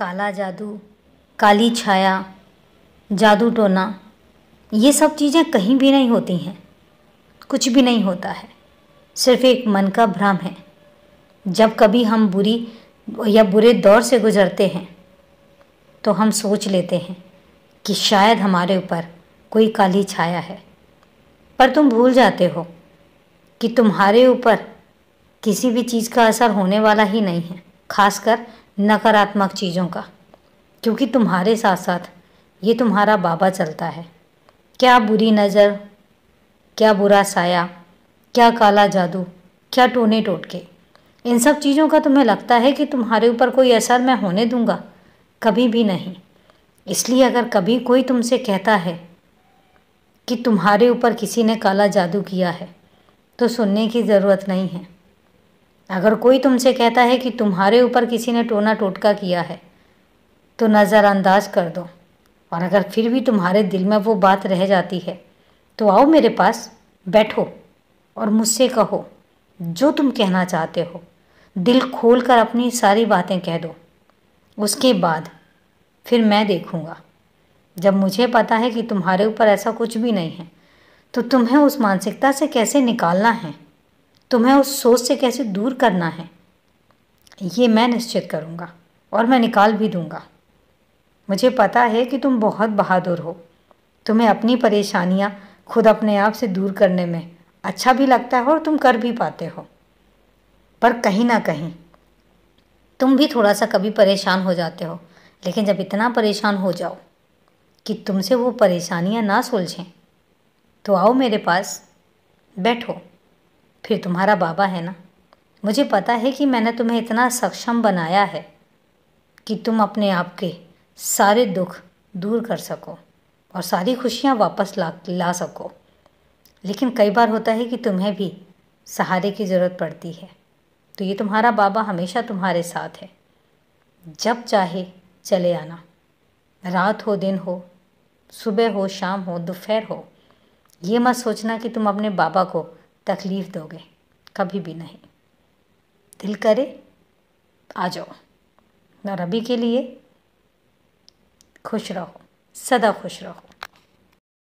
काला जादू काली छाया जादू टोना ये सब चीज़ें कहीं भी नहीं होती हैं कुछ भी नहीं होता है सिर्फ एक मन का भ्रम है जब कभी हम बुरी या बुरे दौर से गुजरते हैं तो हम सोच लेते हैं कि शायद हमारे ऊपर कोई काली छाया है पर तुम भूल जाते हो कि तुम्हारे ऊपर किसी भी चीज़ का असर होने वाला ही नहीं है खासकर नकारात्मक चीज़ों का क्योंकि तुम्हारे साथ साथ ये तुम्हारा बाबा चलता है क्या बुरी नज़र क्या बुरा साया क्या काला जादू क्या टोने टोटके इन सब चीज़ों का तुम्हें लगता है कि तुम्हारे ऊपर कोई असर मैं होने दूंगा कभी भी नहीं इसलिए अगर कभी कोई तुमसे कहता है कि तुम्हारे ऊपर किसी ने काला जादू किया है तो सुनने की ज़रूरत नहीं है अगर कोई तुमसे कहता है कि तुम्हारे ऊपर किसी ने टोना टोटका किया है तो नज़रअंदाज कर दो और अगर फिर भी तुम्हारे दिल में वो बात रह जाती है तो आओ मेरे पास बैठो और मुझसे कहो जो तुम कहना चाहते हो दिल खोल कर अपनी सारी बातें कह दो उसके बाद फिर मैं देखूँगा जब मुझे पता है कि तुम्हारे ऊपर ऐसा कुछ भी नहीं है तो तुम्हें उस मानसिकता से कैसे निकालना है तुम्हें उस सोच से कैसे दूर करना है ये मैं निश्चित करूँगा और मैं निकाल भी दूँगा मुझे पता है कि तुम बहुत बहादुर हो तुम्हें अपनी परेशानियाँ खुद अपने आप से दूर करने में अच्छा भी लगता है और तुम कर भी पाते हो पर कहीं ना कहीं तुम भी थोड़ा सा कभी परेशान हो जाते हो लेकिन जब इतना परेशान हो जाओ कि तुमसे वो परेशानियाँ ना सुलझें तो आओ मेरे पास बैठो फिर तुम्हारा बाबा है ना मुझे पता है कि मैंने तुम्हें इतना सक्षम बनाया है कि तुम अपने आप के सारे दुख दूर कर सको और सारी खुशियाँ वापस ला ला सको लेकिन कई बार होता है कि तुम्हें भी सहारे की ज़रूरत पड़ती है तो ये तुम्हारा बाबा हमेशा तुम्हारे साथ है जब चाहे चले आना रात हो दिन हो सुबह हो शाम हो दोपहर हो ये मत सोचना कि तुम अपने बाबा को तकलीफ़ दोगे कभी भी नहीं दिल करे आ जाओ और अभी के लिए खुश रहो सदा खुश रहो